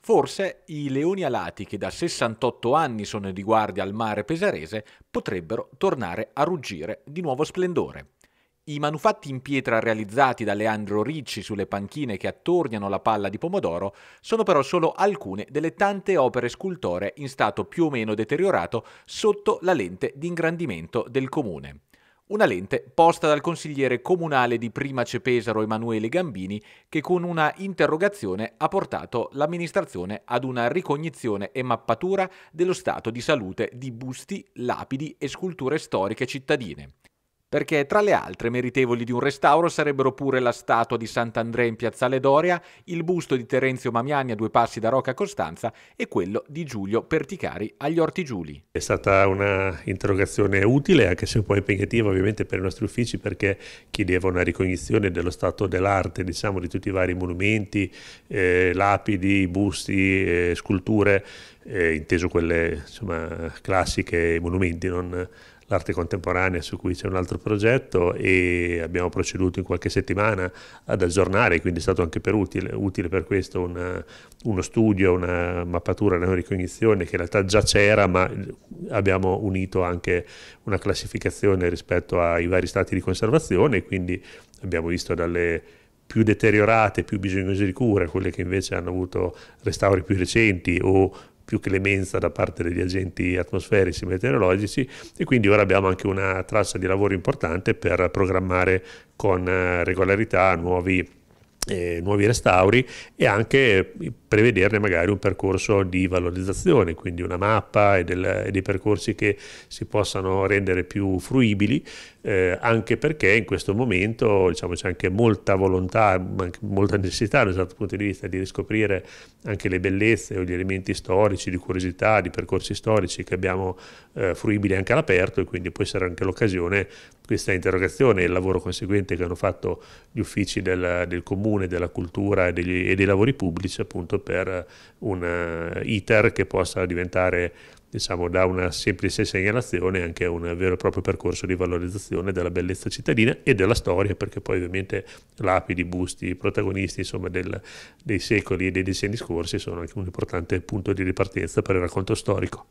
Forse i leoni alati che da 68 anni sono di guardia al mare pesarese potrebbero tornare a ruggire di nuovo splendore. I manufatti in pietra realizzati da Leandro Ricci sulle panchine che attorniano la palla di pomodoro sono però solo alcune delle tante opere scultoree in stato più o meno deteriorato sotto la lente di ingrandimento del comune. Una lente posta dal consigliere comunale di Prima Cepesaro Emanuele Gambini che con una interrogazione ha portato l'amministrazione ad una ricognizione e mappatura dello stato di salute di busti, lapidi e sculture storiche cittadine perché tra le altre meritevoli di un restauro sarebbero pure la statua di Sant'Andrea in Piazzale Doria, il busto di Terenzio Mamiani a due passi da Rocca Costanza e quello di Giulio Perticari agli Orti Giuli. È stata un'interrogazione utile, anche se un po' impegnativa ovviamente per i nostri uffici perché chiedeva una ricognizione dello stato dell'arte, diciamo, di tutti i vari monumenti, eh, lapidi, busti, eh, sculture, eh, inteso quelle insomma, classiche, monumenti, non l'arte contemporanea su cui c'è un altro progetto e abbiamo proceduto in qualche settimana ad aggiornare, quindi è stato anche per utile, utile per questo una, uno studio, una mappatura, una ricognizione che in realtà già c'era ma abbiamo unito anche una classificazione rispetto ai vari stati di conservazione quindi abbiamo visto dalle più deteriorate, più bisognose di cura, quelle che invece hanno avuto restauri più recenti o più clemenza da parte degli agenti atmosferici meteorologici e quindi ora abbiamo anche una traccia di lavoro importante per programmare con eh, regolarità nuovi eh, nuovi restauri e anche prevederne magari un percorso di valorizzazione, quindi una mappa e, del, e dei percorsi che si possano rendere più fruibili, eh, anche perché in questo momento diciamo, c'è anche molta volontà, molta necessità da un certo punto di vista di riscoprire anche le bellezze o gli elementi storici, di curiosità, di percorsi storici che abbiamo eh, fruibili anche all'aperto e quindi può essere anche l'occasione questa interrogazione e il lavoro conseguente che hanno fatto gli uffici del, del comune comune della cultura e, degli, e dei lavori pubblici appunto per un eh, iter che possa diventare diciamo, da una semplice segnalazione anche un vero e proprio percorso di valorizzazione della bellezza cittadina e della storia, perché poi ovviamente lapidi, busti, protagonisti insomma, del, dei secoli e dei decenni scorsi sono anche un importante punto di ripartenza per il racconto storico.